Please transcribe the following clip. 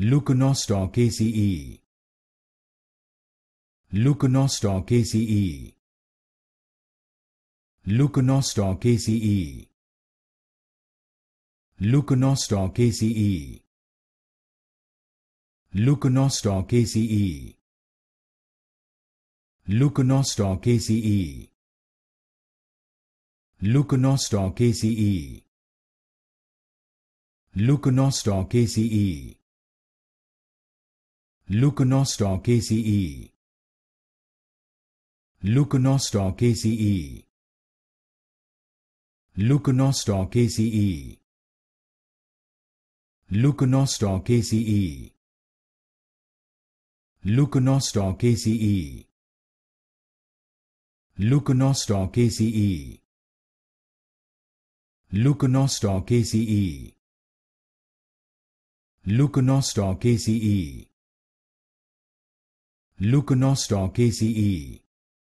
Leuconostoc kce. Leuconostoc kce. Leuconostoc kce. Leuconostoc kce. Leuconostoc kce. Leuconostoc kce. Leuconostoc kce. Leuconostoc ACE Leuconostoc ACE Leuconostoc KCE Leuconostoc ACE Leuconostoc ACE Leuconostoc KCE Leuconostoc ACE Leuconostoc ACE Leuconostoc KCE Lucanoston KCE